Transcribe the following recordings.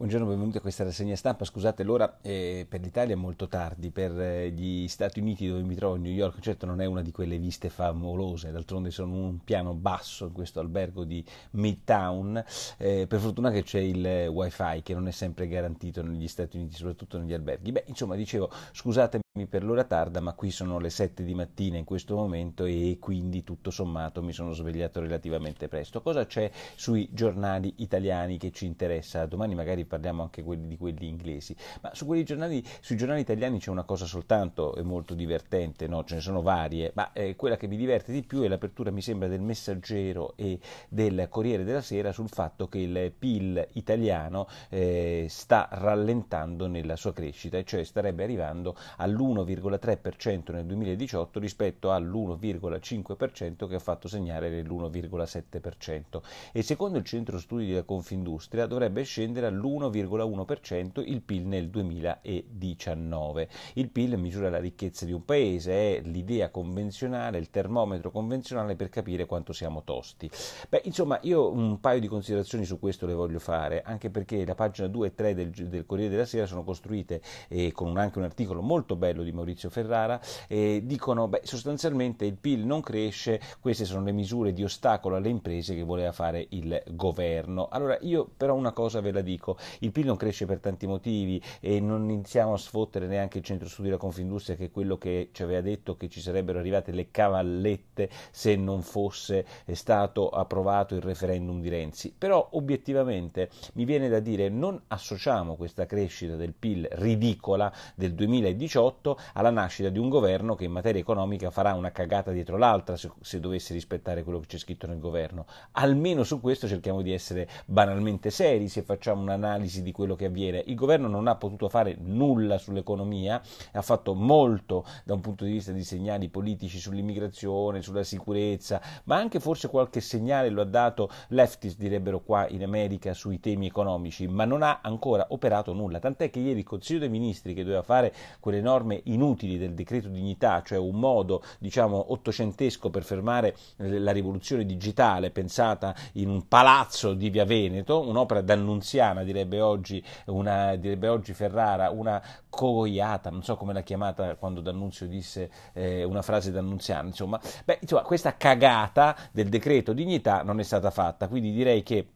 Buongiorno, benvenuti a questa rassegna stampa. Scusate, l'ora eh, per l'Italia è molto tardi, per eh, gli Stati Uniti dove mi trovo, New York, certo non è una di quelle viste famolose, d'altronde sono un piano basso in questo albergo di Midtown, eh, per fortuna che c'è il eh, wifi che non è sempre garantito negli Stati Uniti, soprattutto negli alberghi. Beh, insomma, dicevo, scusatemi per l'ora tarda, ma qui sono le 7 di mattina in questo momento e quindi tutto sommato mi sono svegliato relativamente presto. Cosa c'è sui giornali italiani che ci interessa? Domani magari parliamo anche quelli di quelli inglesi, ma su giornali, sui giornali italiani c'è una cosa soltanto e molto divertente, no? ce ne sono varie, ma eh, quella che mi diverte di più è l'apertura, mi sembra, del Messaggero e del Corriere della Sera sul fatto che il PIL italiano eh, sta rallentando nella sua crescita, e cioè starebbe arrivando all'1,5% all'1,3% nel 2018 rispetto all'1,5% che ha fatto segnare l'1,7% e secondo il centro studi della Confindustria dovrebbe scendere all'1,1% il PIL nel 2019. Il PIL misura la ricchezza di un paese, è l'idea convenzionale, il termometro convenzionale per capire quanto siamo tosti. Beh, insomma, io un paio di considerazioni su questo le voglio fare, anche perché la pagina 2 e 3 del, del Corriere della Sera sono costruite eh, con un, anche un articolo molto bello Bello di Maurizio Ferrara, eh, dicono beh, sostanzialmente il PIL non cresce, queste sono le misure di ostacolo alle imprese che voleva fare il governo. Allora io però una cosa ve la dico, il PIL non cresce per tanti motivi e non iniziamo a sfottere neanche il centro studi della Confindustria che è quello che ci aveva detto che ci sarebbero arrivate le cavallette se non fosse stato approvato il referendum di Renzi. Però obiettivamente mi viene da dire non associamo questa crescita del PIL ridicola del 2018 2008 alla nascita di un governo che in materia economica farà una cagata dietro l'altra se, se dovesse rispettare quello che c'è scritto nel governo. Almeno su questo cerchiamo di essere banalmente seri se facciamo un'analisi di quello che avviene. Il governo non ha potuto fare nulla sull'economia, ha fatto molto da un punto di vista di segnali politici sull'immigrazione, sulla sicurezza, ma anche forse qualche segnale lo ha dato leftist direbbero qua in America sui temi economici, ma non ha ancora operato nulla, tant'è che ieri il Consiglio dei Ministri che doveva fare quell'enorme norme inutili del decreto dignità, cioè un modo diciamo ottocentesco per fermare la rivoluzione digitale pensata in un palazzo di Via Veneto, un'opera d'annunziana direbbe oggi, una, direbbe oggi Ferrara, una cogoiata, non so come l'ha chiamata quando D'Annunzio disse eh, una frase d'annunziana, insomma, beh, insomma, questa cagata del decreto dignità non è stata fatta, quindi direi che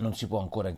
non si può ancora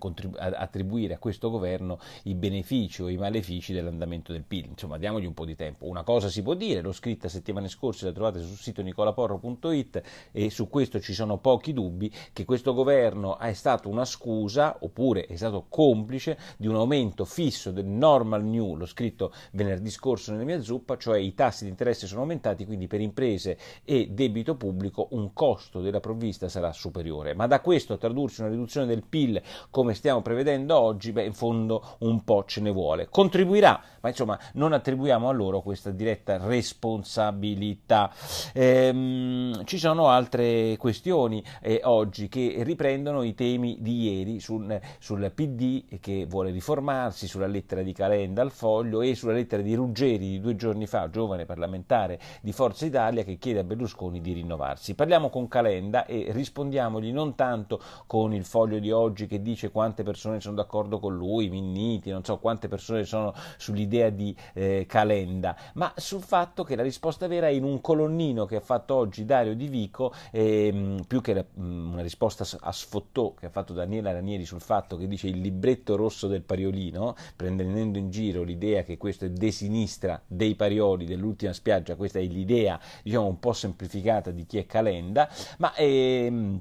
attribuire a questo governo i benefici o i malefici dell'andamento del PIL. Insomma, diamogli un po' di tempo. Una cosa si può dire, l'ho scritta settimane scorse, la trovate sul sito nicolaporro.it e su questo ci sono pochi dubbi che questo governo è stato una scusa oppure è stato complice di un aumento fisso del normal new, l'ho scritto venerdì scorso nella mia zuppa, cioè i tassi di interesse sono aumentati, quindi per imprese e debito pubblico un costo della provvista sarà superiore. Ma da questo a tradursi una riduzione del PIL come stiamo prevedendo oggi, beh, in fondo un po' ce ne vuole. Contribuirà, ma insomma non attribuiamo a loro questa diretta responsabilità. Ehm, ci sono altre questioni eh, oggi che riprendono i temi di ieri sul, sul, PD che vuole riformarsi, sulla lettera di Calenda al foglio e sulla lettera di Ruggeri di due giorni fa, giovane parlamentare di Forza Italia che chiede a Berlusconi di rinnovarsi. Parliamo con Calenda e rispondiamogli non tanto con il foglio di oggi, oggi che dice quante persone sono d'accordo con lui, Minniti, non so quante persone sono sull'idea di eh, Calenda, ma sul fatto che la risposta vera è in un colonnino che ha fatto oggi Dario Di Vico, ehm, più che la, mh, mm, una risposta a sfottò che ha fatto Daniela Ranieri sul fatto che dice il libretto rosso del Pariolino, prendendo in giro l'idea che questo è de sinistra dei Parioli dell'ultima spiaggia, questa è l'idea diciamo un po' semplificata di chi è Calenda, ma ehm,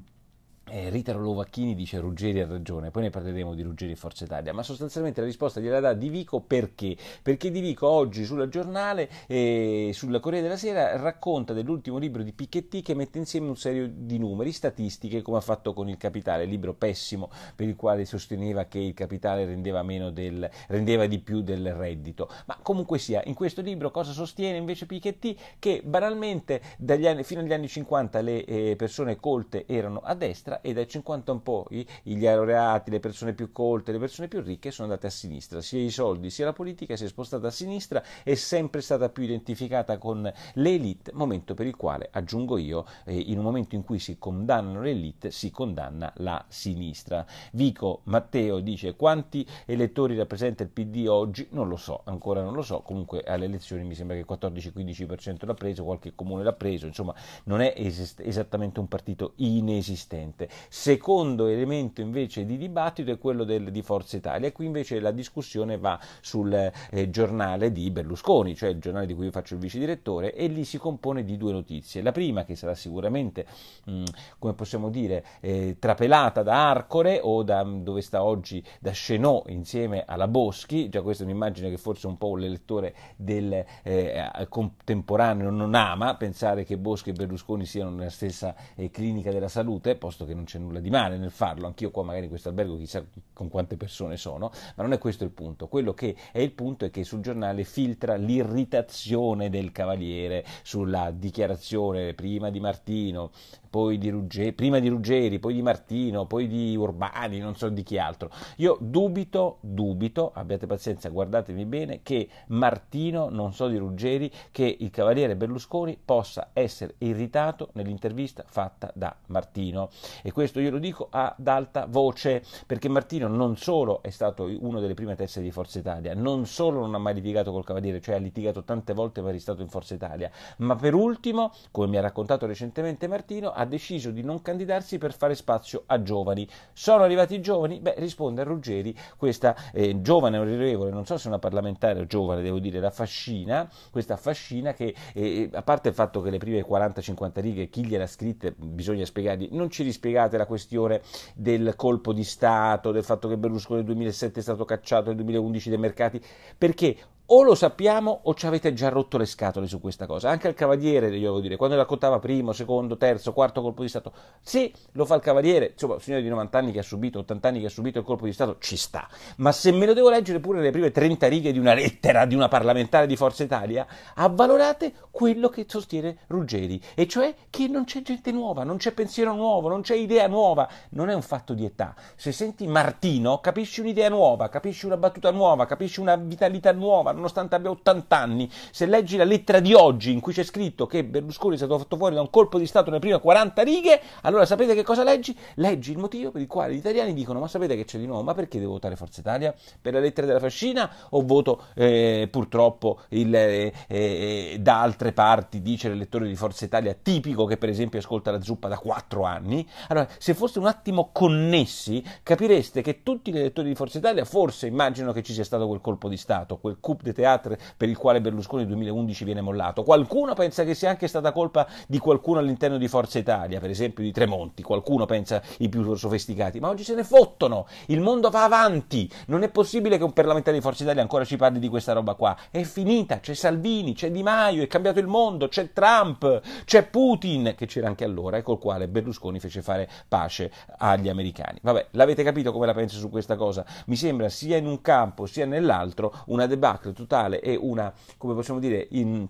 eh, Rita Rolovacchini dice Ruggeri ha ragione, poi ne parleremo di Ruggeri e Forza Italia, ma sostanzialmente la risposta gliela dà Di Vico perché? Perché Di Vico oggi sulla giornale, eh, sulla Corriere della Sera, racconta dell'ultimo libro di Piketty che mette insieme un serio di numeri, statistiche, come ha fatto con Il Capitale, libro pessimo per il quale sosteneva che il capitale rendeva, del, rendeva di più del reddito. Ma comunque sia, in questo libro cosa sostiene invece Piketty? Che banalmente anni, fino agli anni 50 le eh, persone colte erano a destra e dai 50 in poi gli laureati, le persone più colte, le persone più ricche sono andate a sinistra, sia i soldi sia la politica si è spostata a sinistra è sempre stata più identificata con l'elite, momento per il quale aggiungo io, eh, in un momento in cui si condannano l'elite si condanna la sinistra. Vico Matteo dice quanti elettori rappresenta il PD oggi? Non lo so, ancora non lo so, comunque alle elezioni mi sembra che il 14-15% l'ha preso, qualche comune l'ha preso, insomma non è es- esattamente un partito inesistente. Secondo elemento invece di dibattito è quello del, di Forza Italia qui invece la discussione va sul eh, giornale di Berlusconi, cioè il giornale di cui io faccio il vice direttore e lì si compone di due notizie. La prima che sarà sicuramente, mh, mm, come possiamo dire, eh, trapelata da Arcore o da mm, dove sta oggi da Scenò insieme alla Boschi, già questa è un'immagine che forse un po' l'elettore del eh, contemporaneo non ama, pensare che Boschi e Berlusconi siano nella stessa eh, clinica della salute, posto che non c'è nulla di male nel farlo, anch'io qua magari in questo albergo chissà con quante persone sono, ma non è questo il punto, quello che è il punto è che sul giornale filtra l'irritazione del Cavaliere sulla dichiarazione prima di Martino poi di Ruggeri, prima di Ruggeri, poi di Martino, poi di Urbani, non so di chi altro. Io dubito, dubito, abbiate pazienza, guardatemi bene, che Martino, non so di Ruggeri, che il cavaliere Berlusconi possa essere irritato nell'intervista fatta da Martino. E questo io lo dico ad alta voce, perché Martino non solo è stato uno delle prime teste di Forza Italia, non solo non ha mai litigato col cavaliere, cioè ha litigato tante volte ma è stato in Forza Italia, ma per ultimo, come mi ha raccontato recentemente Martino, ha deciso di non candidarsi per fare spazio a giovani. Sono arrivati i giovani? Beh, risponde a Ruggeri questa eh, giovane onorevole, non so se una parlamentare o giovane, devo dire, la fascina, questa fascina che, eh, eh, a parte il fatto che le prime 40-50 righe, chi gliela ha scritte, bisogna spiegargli, non ci rispiegate la questione del colpo di Stato, del fatto che Berlusconi nel 2007 è stato cacciato, nel 2011 dai mercati, perché o lo sappiamo o ci avete già rotto le scatole su questa cosa. Anche al Cavaliere, devo dire, quando raccontava primo, secondo, terzo, quarto colpo di Stato, sì, lo fa il Cavaliere, insomma, un signore di 90 anni che ha subito, 80 anni che ha subito il colpo di Stato, ci sta. Ma se me lo devo leggere pure le prime 30 righe di una lettera di una parlamentare di Forza Italia, avvalorate quello che sostiene Ruggeri, e cioè che non c'è gente nuova, non c'è pensiero nuovo, non c'è idea nuova, non è un fatto di età. Se senti Martino, capisci un'idea nuova, capisci una battuta nuova, capisci una vitalità nuova, nonostante abbia 80 anni. Se leggi la lettera di oggi in cui c'è scritto che Berlusconi è stato fatto fuori da un colpo di Stato nelle prime 40 righe, allora sapete che cosa leggi? Leggi il motivo per il quale gli italiani dicono ma sapete che c'è di nuovo, ma perché devo votare Forza Italia? Per la lettera della fascina o voto eh, purtroppo il, eh, eh, da altre parti, dice l'elettore di Forza Italia, tipico che per esempio ascolta la zuppa da 4 anni? Allora, se foste un attimo connessi, capireste che tutti gli elettori di Forza Italia forse immagino che ci sia stato quel colpo di Stato, quel coup de Monte Teatro per il quale Berlusconi nel 2011 viene mollato. Qualcuno pensa che sia anche stata colpa di qualcuno all'interno di Forza Italia, per esempio di Tremonti, qualcuno pensa i più sofisticati, ma oggi se ne fottono, il mondo va avanti, non è possibile che un parlamentare di Forza Italia ancora ci parli di questa roba qua, è finita, c'è Salvini, c'è Di Maio, è cambiato il mondo, c'è Trump, c'è Putin, che c'era anche allora e col quale Berlusconi fece fare pace agli americani. Vabbè, l'avete capito come la penso su questa cosa? Mi sembra sia in un campo sia nell'altro una debacle totale e una, come possiamo dire, in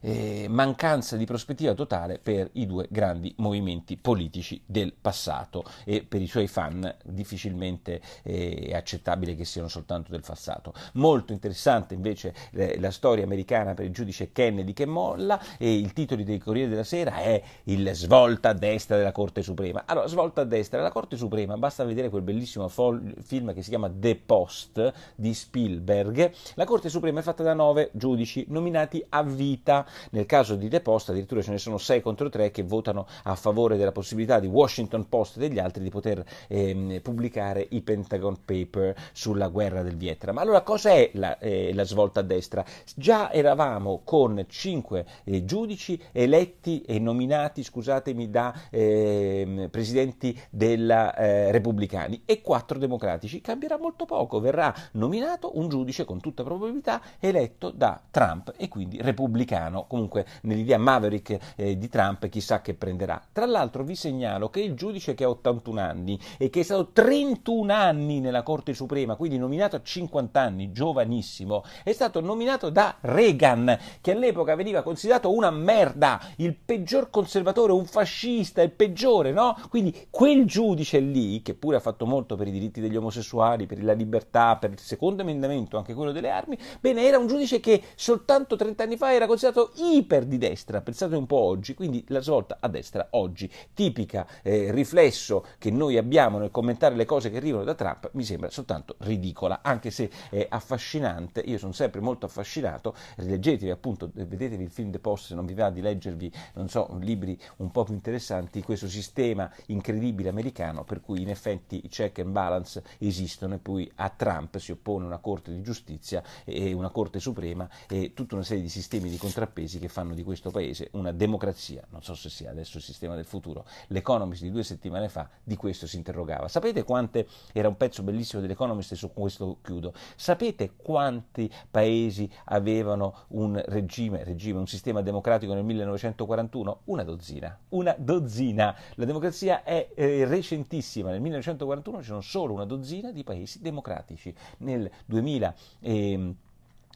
eh, mancanza di prospettiva totale per i due grandi movimenti politici del passato e per i suoi fan difficilmente eh, accettabile che siano soltanto del passato. Molto interessante invece eh, la storia americana per il giudice Kennedy che molla e il titolo del Corriere della Sera è Il svolta a destra della Corte Suprema. Allora, svolta a destra della Corte Suprema, basta vedere quel bellissimo fol- film che si chiama The Post di Spielberg. La Corte Suprema è fatta da nove giudici nominati a vita vita, nel caso di The Post addirittura ce ne sono 6 contro 3 che votano a favore della possibilità di Washington Post e degli altri di poter ehm, pubblicare i Pentagon Paper sulla guerra del Vietnam. Allora cos'è la, eh, la svolta a destra? Già eravamo con 5 eh, giudici eletti e nominati, scusatemi, da eh, presidenti della, eh, repubblicani e 4 democratici. Cambierà molto poco, verrà nominato un giudice con tutta probabilità eletto da Trump e quindi repubblicano repubblicano, comunque nell'idea Maverick eh, di Trump chissà che prenderà. Tra l'altro vi segnalo che il giudice che ha 81 anni e che è stato 31 anni nella Corte Suprema, quindi nominato a 50 anni, giovanissimo, è stato nominato da Reagan, che all'epoca veniva considerato una merda, il peggior conservatore, un fascista, il peggiore, no? Quindi quel giudice lì, che pure ha fatto molto per i diritti degli omosessuali, per la libertà, per il secondo emendamento, anche quello delle armi, bene, era un giudice che soltanto 30 anni fa era considerato iper di destra, pensate un po' oggi, quindi la svolta a destra oggi, tipica eh, riflesso che noi abbiamo nel commentare le cose che arrivano da Trump, mi sembra soltanto ridicola, anche se è affascinante, io sono sempre molto affascinato, leggetevi appunto, vedetevi il film The Post se non vi va di leggervi, non so, libri un po' più interessanti, questo sistema incredibile americano per cui in effetti i check and balance esistono e poi a Trump si oppone una Corte di Giustizia e una Corte Suprema e tutta una serie di sistemi di contrappesi che fanno di questo paese una democrazia. Non so se sia adesso il sistema del futuro. L'Economist di due settimane fa di questo si interrogava. Sapete quante, era un pezzo bellissimo dell'Economist e su questo chiudo, sapete quanti paesi avevano un regime, regime un sistema democratico nel 1941? Una dozzina, una dozzina. La democrazia è eh, recentissima, nel 1941 c'erano solo una dozzina di paesi democratici. Nel 2000... Eh,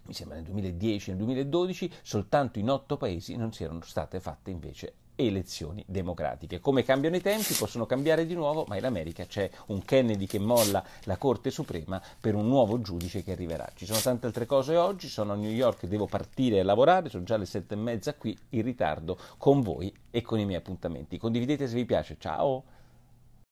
mi sembra nel 2010 e nel 2012, soltanto in otto paesi non si erano state fatte invece elezioni democratiche. Come cambiano i tempi, possono cambiare di nuovo, ma in America c'è un Kennedy che molla la Corte Suprema per un nuovo giudice che arriverà. Ci sono tante altre cose oggi, sono a New York, devo partire a lavorare, sono già le sette e mezza qui, in ritardo con voi e con i miei appuntamenti. Condividete se vi piace, ciao!